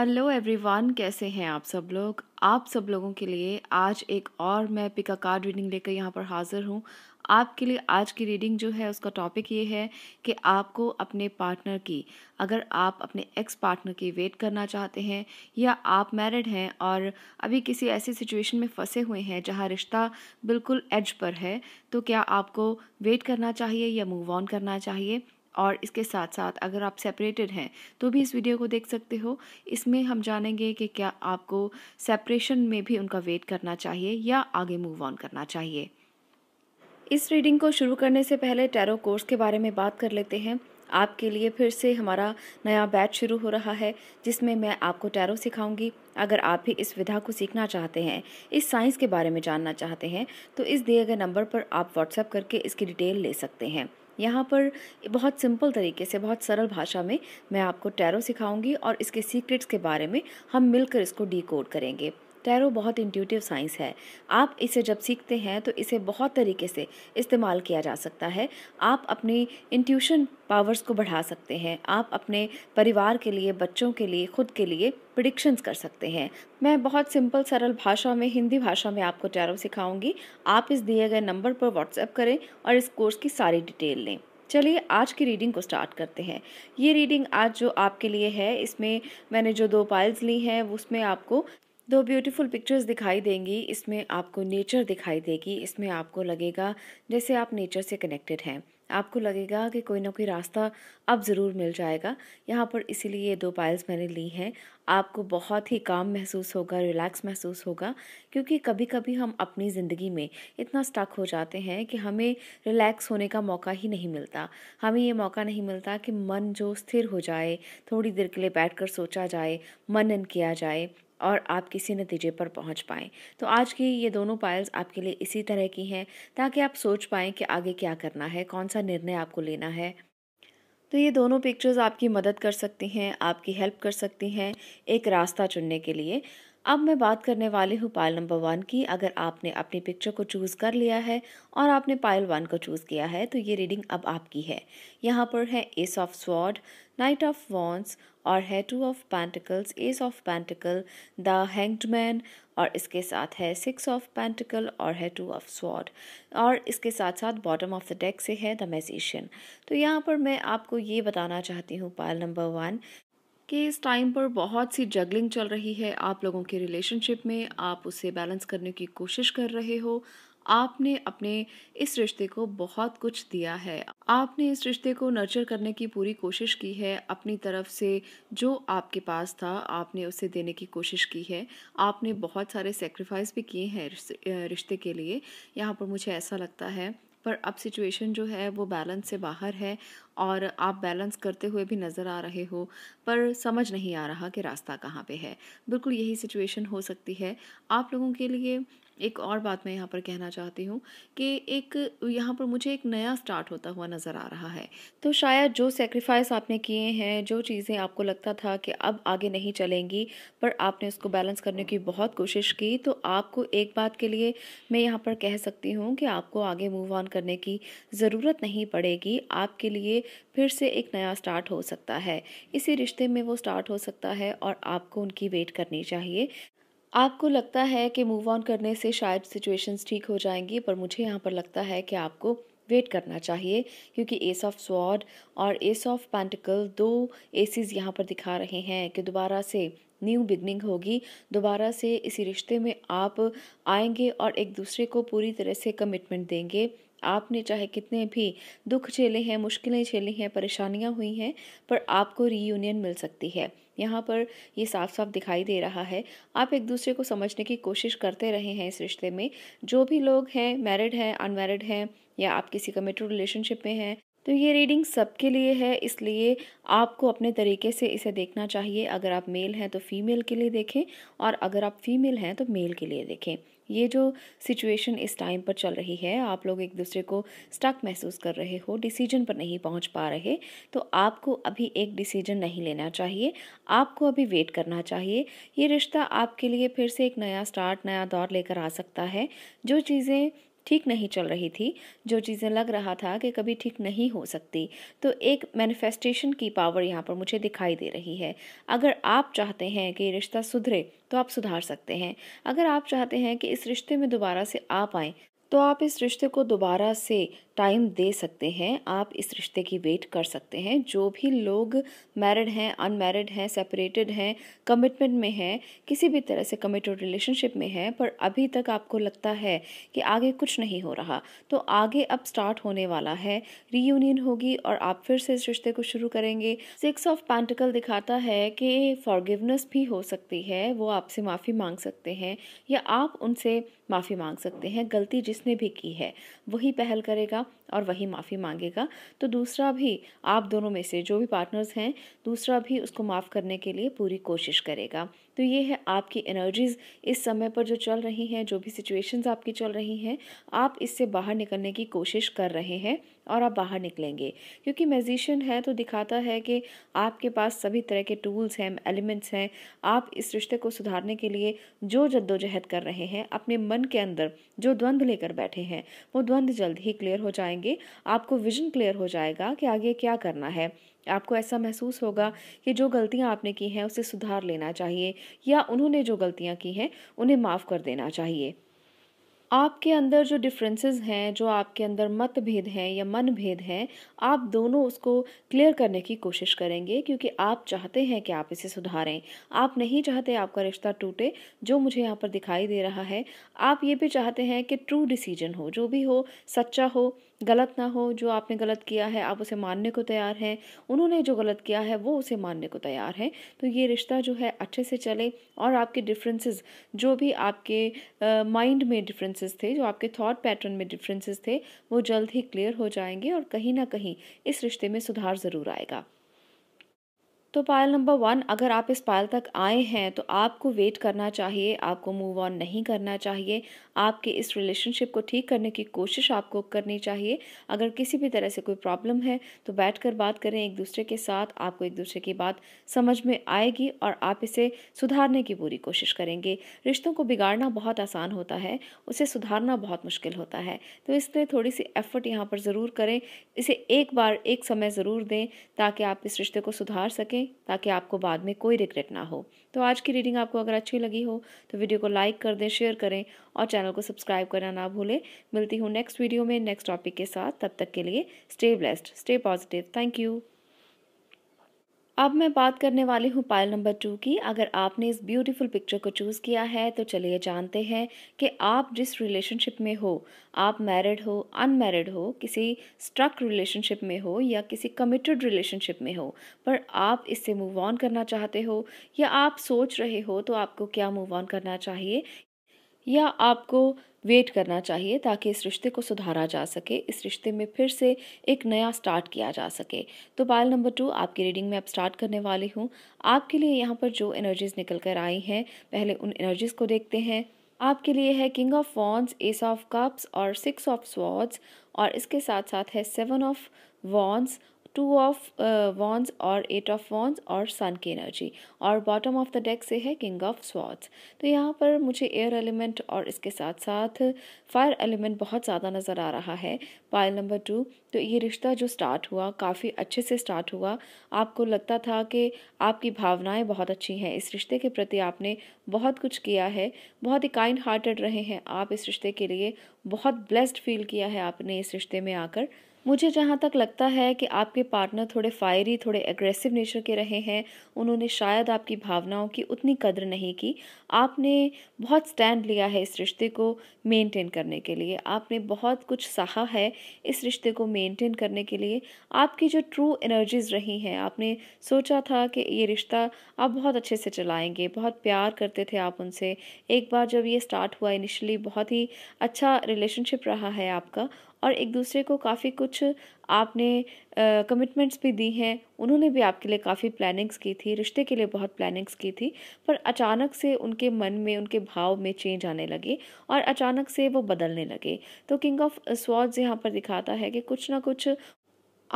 hello everyone कैसे हैं आप सब लोग आप सब लोगों के लिए आज एक और मैं पिका कार्ड रीडिंग लेकर यहाँ पर हाज़िर हूँ आपके लिए आज की रीडिंग जो है उसका टॉपिक ये है कि आपको अपने पार्टनर की अगर आप अपने एक्स पार्टनर की वेट करना चाहते हैं या आप मैरिड हैं और अभी किसी ऐसी सिचुएशन में फंसे हुए हैं जहाँ रिश्ता बिल्कुल एज पर है तो क्या आपको वेट करना चाहिए या मूव ऑन करना चाहिए और इसके साथ साथ अगर आप सेपरेटेड हैं तो भी इस वीडियो को देख सकते हो इसमें हम जानेंगे कि क्या आपको सेपरेशन में भी उनका वेट करना चाहिए या आगे मूव ऑन करना चाहिए इस रीडिंग को शुरू करने से पहले टैरो कोर्स के बारे में बात कर लेते हैं आपके लिए फिर से हमारा नया बैच शुरू हो रहा है जिसमें मैं आपको टैरो सिखाऊंगी अगर आप भी इस विधा को सीखना चाहते हैं इस साइंस के बारे में जानना चाहते हैं तो इस दिए गए नंबर पर आप व्हाट्सएप करके इसकी डिटेल ले सकते हैं यहाँ पर बहुत सिंपल तरीके से बहुत सरल भाषा में मैं आपको टैरो सिखाऊंगी और इसके सीक्रेट्स के बारे में हम मिलकर इसको डी करेंगे टैरो बहुत इंट्यूटिव साइंस है आप इसे जब सीखते हैं तो इसे बहुत तरीके से इस्तेमाल किया जा सकता है आप अपनी इंट्यूशन पावर्स को बढ़ा सकते हैं आप अपने परिवार के लिए बच्चों के लिए खुद के लिए प्रडिक्शंस कर सकते हैं मैं बहुत सिंपल सरल भाषा में हिंदी भाषा में आपको टैरो सिखाऊंगी आप इस दिए गए नंबर पर व्हाट्सएप करें और इस कोर्स की सारी डिटेल लें चलिए आज की रीडिंग को स्टार्ट करते हैं ये रीडिंग आज जो आपके लिए है इसमें मैंने जो दो पाइल्स ली हैं उसमें आपको दो ब्यूटीफुल पिक्चर्स दिखाई देंगी इसमें आपको नेचर दिखाई देगी इसमें आपको लगेगा जैसे आप नेचर से कनेक्टेड हैं आपको लगेगा कि कोई ना कोई रास्ता अब ज़रूर मिल जाएगा यहाँ पर इसीलिए ये दो पायल्स मैंने ली हैं आपको बहुत ही काम महसूस होगा रिलैक्स महसूस होगा क्योंकि कभी कभी हम अपनी ज़िंदगी में इतना स्टक हो जाते हैं कि हमें रिलैक्स होने का मौका ही नहीं मिलता हमें ये मौका नहीं मिलता कि मन जो स्थिर हो जाए थोड़ी देर के लिए बैठ कर सोचा जाए मनन किया जाए और आप किसी नतीजे पर पहुंच पाएँ तो आज की ये दोनों पायल्स आपके लिए इसी तरह की हैं ताकि आप सोच पाएँ कि आगे क्या करना है कौन सा निर्णय आपको लेना है तो ये दोनों पिक्चर्स आपकी मदद कर सकती हैं आपकी हेल्प कर सकती हैं एक रास्ता चुनने के लिए अब मैं बात करने वाली हूँ पायल नंबर वन की अगर आपने अपनी पिक्चर को चूज़ कर लिया है और आपने पायल वन को चूज़ किया है तो ये रीडिंग अब आपकी है यहाँ पर है ace of sword knight of wands और है two of pentacles ace of pentacle the hanged man और इसके साथ है सिक्स ऑफ पैंटिकल और है टू ऑफ स्वॉर्ड और इसके साथ साथ बॉटम ऑफ द डेक से है द मेजिशियन तो यहाँ पर मैं आपको ये बताना चाहती हूँ पायल नंबर वन कि इस टाइम पर बहुत सी जगलिंग चल रही है आप लोगों के रिलेशनशिप में आप उसे बैलेंस करने की कोशिश कर रहे हो आपने अपने इस रिश्ते को बहुत कुछ दिया है आपने इस रिश्ते को नर्चर करने की पूरी कोशिश की है अपनी तरफ से जो आपके पास था आपने उसे देने की कोशिश की है आपने बहुत सारे सेक्रीफाइस भी किए हैं रिश्ते के लिए यहाँ पर मुझे ऐसा लगता है पर अब सिचुएशन जो है वो बैलेंस से बाहर है और आप बैलेंस करते हुए भी नज़र आ रहे हो पर समझ नहीं आ रहा कि रास्ता कहाँ पे है बिल्कुल यही सिचुएशन हो सकती है आप लोगों के लिए एक और बात मैं यहाँ पर कहना चाहती हूँ कि एक यहाँ पर मुझे एक नया स्टार्ट होता हुआ नज़र आ रहा है तो शायद जो सेक्रीफाइस आपने किए हैं जो चीज़ें आपको लगता था कि अब आगे नहीं चलेंगी पर आपने उसको बैलेंस करने की बहुत कोशिश की तो आपको एक बात के लिए मैं यहाँ पर कह सकती हूँ कि आपको आगे मूव ऑन करने की ज़रूरत नहीं पड़ेगी आपके लिए फिर से एक नया स्टार्ट हो सकता है इसी रिश्ते में वो स्टार्ट हो सकता है और आपको उनकी वेट करनी चाहिए आपको लगता है कि मूव ऑन करने से शायद सिचुएशंस ठीक हो जाएंगी पर मुझे यहाँ पर लगता है कि आपको वेट करना चाहिए क्योंकि एस ऑफ स्वॉर्ड और एस ऑफ पैंटिकल दो एसीज यहाँ पर दिखा रहे हैं कि दोबारा से न्यू बिगनिंग होगी दोबारा से इसी रिश्ते में आप आएंगे और एक दूसरे को पूरी तरह से कमिटमेंट देंगे आपने चाहे कितने भी दुख झेले हैं मुश्किलें झेली हैं परेशानियां हुई हैं पर आपको रीयूनियन मिल सकती है यहाँ पर ये साफ साफ दिखाई दे रहा है आप एक दूसरे को समझने की कोशिश करते रहे हैं इस रिश्ते में जो भी लोग हैं मैरिड हैं अनमैरिड हैं या आप किसी कमिटेड रिलेशनशिप में हैं तो ये रीडिंग सबके लिए है इसलिए आपको अपने तरीके से इसे देखना चाहिए अगर आप मेल हैं तो फीमेल के लिए देखें और अगर आप फीमेल हैं तो मेल के लिए देखें ये जो सिचुएशन इस टाइम पर चल रही है आप लोग एक दूसरे को स्टक महसूस कर रहे हो डिसीजन पर नहीं पहुंच पा रहे तो आपको अभी एक डिसीजन नहीं लेना चाहिए आपको अभी वेट करना चाहिए ये रिश्ता आपके लिए फिर से एक नया स्टार्ट नया दौर लेकर आ सकता है जो चीज़ें ठीक नहीं चल रही थी जो चीज़ें लग रहा था कि कभी ठीक नहीं हो सकती तो एक मैनिफेस्टेशन की पावर यहाँ पर मुझे दिखाई दे रही है अगर आप चाहते हैं कि रिश्ता सुधरे तो आप सुधार सकते हैं अगर आप चाहते हैं कि इस रिश्ते में दोबारा से आ पाएँ तो आप इस रिश्ते को दोबारा से टाइम दे सकते हैं आप इस रिश्ते की वेट कर सकते हैं जो भी लोग मैरिड हैं अनमैरिड हैं सेपरेटेड हैं कमिटमेंट में हैं किसी भी तरह से कमिटेड रिलेशनशिप में हैं पर अभी तक आपको लगता है कि आगे कुछ नहीं हो रहा तो आगे अब स्टार्ट होने वाला है रीयूनियन होगी और आप फिर से इस रिश्ते को शुरू करेंगे सिक्स ऑफ पैंटिकल दिखाता है कि फॉरगिवनेस भी हो सकती है वो आपसे माफ़ी मांग सकते हैं या आप उनसे माफ़ी मांग सकते हैं गलती जिसने भी की है वही पहल करेगा और वही माफ़ी मांगेगा तो दूसरा भी आप दोनों में से जो भी पार्टनर्स हैं दूसरा भी उसको माफ़ करने के लिए पूरी कोशिश करेगा तो ये है आपकी एनर्जीज़ इस समय पर जो चल रही हैं जो भी सिचुएशंस आपकी चल रही हैं आप इससे बाहर निकलने की कोशिश कर रहे हैं और आप बाहर निकलेंगे क्योंकि मैजिशियन है तो दिखाता है कि आपके पास सभी तरह के टूल्स हैं एलिमेंट्स हैं आप इस रिश्ते को सुधारने के लिए जो जद्दोजहद कर रहे हैं अपने मन के अंदर जो द्वंद्व लेकर बैठे हैं वो द्वंद्व जल्द ही क्लियर हो जाएंगे आपको विजन क्लियर हो जाएगा कि आगे क्या करना है आपको ऐसा महसूस होगा कि जो गलतियां आपने की हैं उसे सुधार लेना चाहिए या उन्होंने जो गलतियां की हैं उन्हें माफ़ कर देना चाहिए आपके अंदर जो डिफरेंसेस हैं जो आपके अंदर मतभेद हैं या मन भेद हैं आप दोनों उसको क्लियर करने की कोशिश करेंगे क्योंकि आप चाहते हैं कि आप इसे सुधारें आप नहीं चाहते आपका रिश्ता टूटे जो मुझे यहाँ पर दिखाई दे रहा है आप ये भी चाहते हैं कि ट्रू डिसीजन हो जो भी हो सच्चा हो गलत ना हो जो आपने गलत किया है आप उसे मानने को तैयार हैं उन्होंने जो गलत किया है वो उसे मानने को तैयार हैं तो ये रिश्ता जो है अच्छे से चले और आपके डिफरेंसेस जो भी आपके माइंड में डिफरेंसेस थे जो आपके थॉट पैटर्न में डिफरेंसेस थे वो जल्द ही क्लियर हो जाएंगे और कहीं ना कहीं इस रिश्ते में सुधार ज़रूर आएगा तो पायल नंबर वन अगर आप इस पायल तक आए हैं तो आपको वेट करना चाहिए आपको मूव ऑन नहीं करना चाहिए आपके इस रिलेशनशिप को ठीक करने की कोशिश आपको करनी चाहिए अगर किसी भी तरह से कोई प्रॉब्लम है तो बैठकर बात करें एक दूसरे के साथ आपको एक दूसरे की बात समझ में आएगी और आप इसे सुधारने की पूरी कोशिश करेंगे रिश्तों को बिगाड़ना बहुत आसान होता है उसे सुधारना बहुत मुश्किल होता है तो इसलिए थोड़ी सी एफर्ट यहाँ पर ज़रूर करें इसे एक बार एक समय ज़रूर दें ताकि आप इस रिश्ते को सुधार सकें लें ताकि आपको बाद में कोई रिग्रेट ना हो तो आज की रीडिंग आपको अगर अच्छी लगी हो तो वीडियो को लाइक कर दें शेयर करें और चैनल को सब्सक्राइब करना ना भूलें मिलती हूँ नेक्स्ट वीडियो में नेक्स्ट टॉपिक के साथ तब तक के लिए stay blessed stay positive thank you अब मैं बात करने वाली हूँ पायल नंबर टू की अगर आपने इस ब्यूटीफुल पिक्चर को चूज़ किया है तो चलिए जानते हैं कि आप जिस रिलेशनशिप में हो आप मैरिड हो अनमैरिड हो किसी स्ट्रक रिलेशनशिप में हो या किसी कमिटेड रिलेशनशिप में हो पर आप इससे मूव ऑन करना चाहते हो या आप सोच रहे हो तो आपको क्या मूव ऑन करना चाहिए या आपको वेट करना चाहिए ताकि इस रिश्ते को सुधारा जा सके इस रिश्ते में फिर से एक नया स्टार्ट किया जा सके तो पायल नंबर टू आपकी रीडिंग में अब स्टार्ट करने वाली हूँ आपके लिए यहाँ पर जो एनर्जीज निकल कर आई हैं पहले उन एनर्जीज को देखते हैं आपके लिए है king of wands ace of cups और सिक्स ऑफ स्वॉर्ड्स और इसके साथ साथ है seven of wands two of wands और एट ऑफ वॉन्स और सन की एनर्जी और बॉटम ऑफ द डेक से है किंग ऑफ स्वाट्स तो यहाँ पर मुझे एयर एलिमेंट और इसके साथ साथ फायर एलिमेंट बहुत ज़्यादा नज़र आ रहा है पायल नंबर टू तो ये रिश्ता जो स्टार्ट हुआ काफ़ी अच्छे से स्टार्ट हुआ आपको लगता था कि आपकी भावनाएं बहुत अच्छी हैं इस रिश्ते के प्रति आपने बहुत कुछ किया है बहुत ही काइंड हार्टेड रहे हैं आप इस रिश्ते के लिए बहुत ब्लेस्ड फील किया है आपने इस रिश्ते में आकर मुझे जहाँ तक लगता है कि आपके पार्टनर थोड़े फायरी थोड़े एग्रेसिव नेचर के रहे हैं उन्होंने शायद आपकी भावनाओं की उतनी कद्र नहीं की आपने बहुत स्टैंड लिया है इस रिश्ते को मेंटेन करने के लिए आपने बहुत कुछ सहा है इस रिश्ते को मेंटेन करने के लिए आपकी जो ट्रू एनर्जीज़ रही हैं आपने सोचा था कि ये रिश्ता आप बहुत अच्छे से चलाएँगे बहुत प्यार करते थे आप उनसे एक बार जब ये स्टार्ट हुआ इनिशली बहुत ही अच्छा रिलेशनशिप रहा है आपका और एक दूसरे को काफ़ी कुछ आपने कमिटमेंट्स भी दी हैं उन्होंने भी आपके लिए काफ़ी प्लानिंग्स की थी रिश्ते के लिए बहुत प्लानिंग्स की थी पर अचानक से उनके मन में उनके भाव में चेंज आने लगे और अचानक से वो बदलने लगे तो किंग ऑफ स्वाज यहाँ पर दिखाता है कि कुछ ना कुछ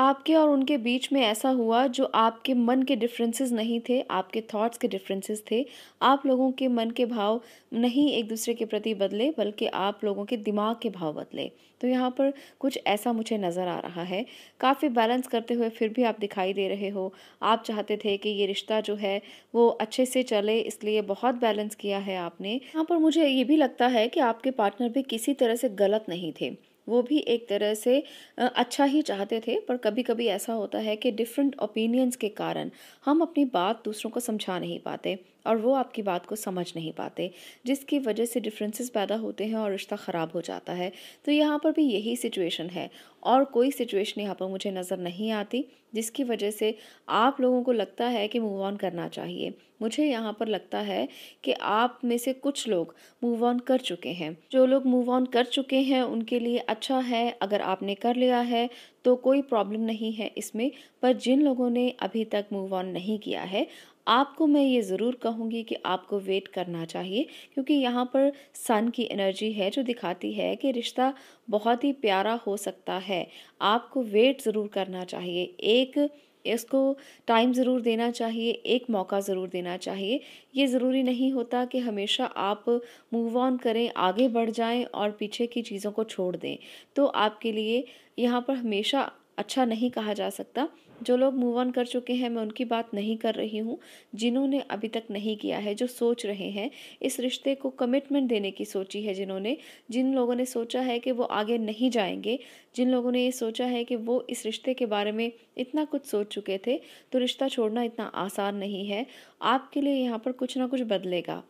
आपके और उनके बीच में ऐसा हुआ जो आपके मन के डिफरेंसेस नहीं थे आपके थॉट्स के डिफरेंसेस थे आप लोगों के मन के भाव नहीं एक दूसरे के प्रति बदले बल्कि आप लोगों के दिमाग के भाव बदले तो यहाँ पर कुछ ऐसा मुझे नज़र आ रहा है काफ़ी बैलेंस करते हुए फिर भी आप दिखाई दे रहे हो आप चाहते थे कि ये रिश्ता जो है वो अच्छे से चले इसलिए बहुत बैलेंस किया है आपने यहाँ पर मुझे ये भी लगता है कि आपके पार्टनर भी किसी तरह से गलत नहीं थे वो भी एक तरह से अच्छा ही चाहते थे पर कभी कभी ऐसा होता है कि डिफरेंट ओपिनियंस के कारण हम अपनी बात दूसरों को समझा नहीं पाते और वो आपकी बात को समझ नहीं पाते जिसकी वजह से डिफरेंसेस पैदा होते हैं और रिश्ता ख़राब हो जाता है तो यहाँ पर भी यही सिचुएशन है और कोई सिचुएशन यहाँ पर मुझे नज़र नहीं आती जिसकी वजह से आप लोगों को लगता है कि मूव ऑन करना चाहिए मुझे यहाँ पर लगता है कि आप में से कुछ लोग मूव ऑन कर चुके हैं जो लोग मूव ऑन कर चुके हैं उनके लिए अच्छा है अगर आपने कर लिया है तो कोई प्रॉब्लम नहीं है इसमें पर जिन लोगों ने अभी तक मूव ऑन नहीं किया है आपको मैं ये ज़रूर कहूँगी कि आपको वेट करना चाहिए क्योंकि यहाँ पर सन की एनर्जी है जो दिखाती है कि रिश्ता बहुत ही प्यारा हो सकता है आपको वेट ज़रूर करना चाहिए एक इसको टाइम ज़रूर देना चाहिए एक मौका ज़रूर देना चाहिए ये ज़रूरी नहीं होता कि हमेशा आप मूव ऑन करें आगे बढ़ जाएं और पीछे की चीज़ों को छोड़ दें तो आपके लिए यहाँ पर हमेशा अच्छा नहीं कहा जा सकता जो लोग मूव ऑन कर चुके हैं मैं उनकी बात नहीं कर रही हूँ जिन्होंने अभी तक नहीं किया है जो सोच रहे हैं इस रिश्ते को कमिटमेंट देने की सोची है जिन्होंने जिन लोगों ने सोचा है कि वो आगे नहीं जाएंगे जिन लोगों ने ये सोचा है कि वो इस रिश्ते के बारे में इतना कुछ सोच चुके थे तो रिश्ता छोड़ना इतना आसान नहीं है आपके लिए यहाँ पर कुछ ना कुछ बदलेगा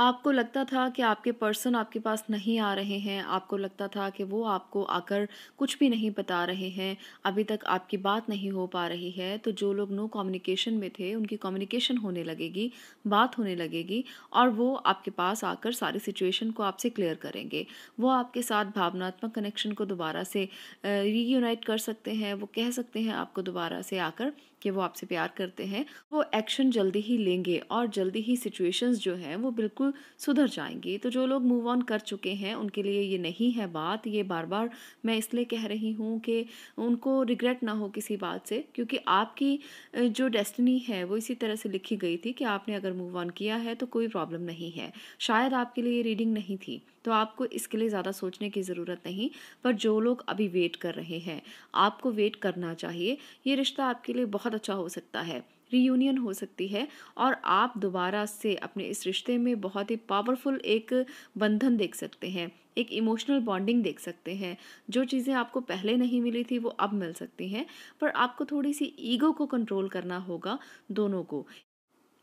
आपको लगता था कि आपके पर्सन आपके पास नहीं आ रहे हैं आपको लगता था कि वो आपको आकर कुछ भी नहीं बता रहे हैं अभी तक आपकी बात नहीं हो पा रही है तो जो लोग नो कम्युनिकेशन में थे उनकी कम्युनिकेशन होने लगेगी बात होने लगेगी और वो आपके पास आकर सारी सिचुएशन को आपसे क्लियर करेंगे वो आपके साथ भावनात्मक कनेक्शन को दोबारा से रीयूनाइट कर सकते हैं वो कह सकते हैं आपको दोबारा से आकर कि वो आपसे प्यार करते हैं वो एक्शन जल्दी ही लेंगे और जल्दी ही सिचुएशंस जो हैं वो बिल्कुल सुधर जाएंगी तो जो लोग मूव ऑन कर चुके हैं उनके लिए ये नहीं है बात ये बार बार मैं इसलिए कह रही हूँ कि उनको रिग्रेट ना हो किसी बात से क्योंकि आपकी जो डेस्टिनी है वो इसी तरह से लिखी गई थी कि आपने अगर मूव ऑन किया है तो कोई प्रॉब्लम नहीं है शायद आपके लिए रीडिंग नहीं थी तो आपको इसके लिए ज़्यादा सोचने की ज़रूरत नहीं पर जो लोग अभी वेट कर रहे हैं आपको वेट करना चाहिए ये रिश्ता आपके लिए बहुत बहुत अच्छा हो सकता है रीयूनियन हो सकती है और आप दोबारा से अपने इस रिश्ते में बहुत ही पावरफुल एक बंधन देख सकते हैं एक इमोशनल बॉन्डिंग देख सकते हैं जो चीज़ें आपको पहले नहीं मिली थी वो अब मिल सकती हैं पर आपको थोड़ी सी ईगो को कंट्रोल करना होगा दोनों को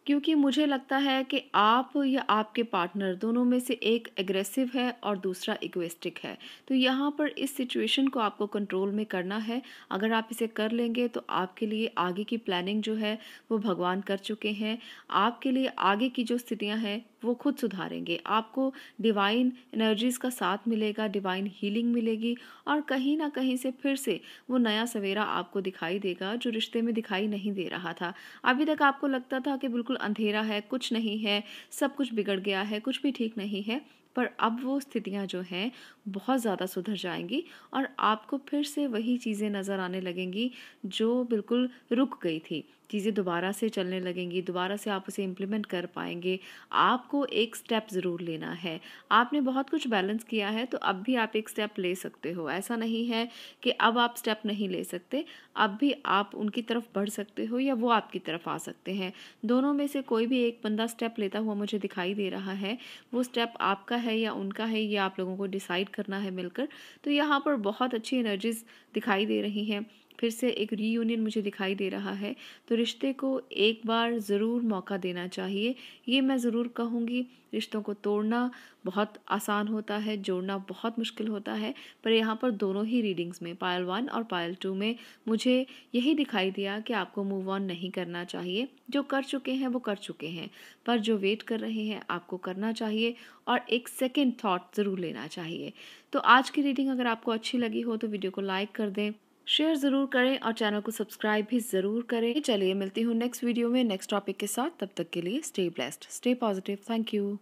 क्योंकि मुझे लगता है कि आप या आपके पार्टनर दोनों में से एक एग्रेसिव है और दूसरा इक्वेस्टिक है तो यहाँ पर इस सिचुएशन को आपको कंट्रोल में करना है अगर आप इसे कर लेंगे तो आपके लिए आगे की प्लानिंग जो है वो भगवान कर चुके हैं आपके लिए आगे की जो स्थितियाँ हैं वो खुद सुधारेंगे आपको डिवाइन एनर्जीज़ का साथ मिलेगा डिवाइन हीलिंग मिलेगी और कहीं ना कहीं से फिर से वो नया सवेरा आपको दिखाई देगा जो रिश्ते में दिखाई नहीं दे रहा था अभी तक आपको लगता था कि बिल्कुल बिल्कुल अंधेरा है कुछ नहीं है सब कुछ बिगड़ गया है कुछ भी ठीक नहीं है पर अब वो स्थितियाँ जो हैं बहुत ज़्यादा सुधर जाएंगी और आपको फिर से वही चीज़ें नज़र आने लगेंगी जो बिल्कुल रुक गई थी चीज़ें दोबारा से चलने लगेंगी दोबारा से आप उसे इम्प्लीमेंट कर पाएंगे आपको एक स्टेप ज़रूर लेना है आपने बहुत कुछ बैलेंस किया है तो अब भी आप एक स्टेप ले सकते हो ऐसा नहीं है कि अब आप स्टेप नहीं ले सकते अब भी आप उनकी तरफ बढ़ सकते हो या वो आपकी तरफ आ सकते हैं दोनों में से कोई भी एक बंदा स्टेप लेता हुआ मुझे दिखाई दे रहा है वो स्टेप आपका है या उनका है ये आप लोगों को डिसाइड करना है मिलकर तो यहाँ पर बहुत अच्छी एनर्जीज दिखाई दे रही हैं फिर से एक रीयूनियन मुझे दिखाई दे रहा है तो रिश्ते को एक बार ज़रूर मौका देना चाहिए ये मैं ज़रूर कहूँगी रिश्तों को तोड़ना बहुत आसान होता है जोड़ना बहुत मुश्किल होता है पर यहाँ पर दोनों ही रीडिंग्स में पायल वन और पायल टू में मुझे यही दिखाई दिया कि आपको मूव ऑन नहीं करना चाहिए जो कर चुके हैं वो कर चुके हैं पर जो वेट कर रहे हैं आपको करना चाहिए और एक सेकेंड थाट ज़रूर लेना चाहिए तो आज की रीडिंग अगर आपको अच्छी लगी हो तो वीडियो को लाइक कर दें शेयर ज़रूर करें और चैनल को सब्सक्राइब भी ज़रूर करें चलिए मिलती हूँ नेक्स्ट वीडियो में नेक्स्ट टॉपिक के साथ तब तक के लिए stay blessed stay positive thank you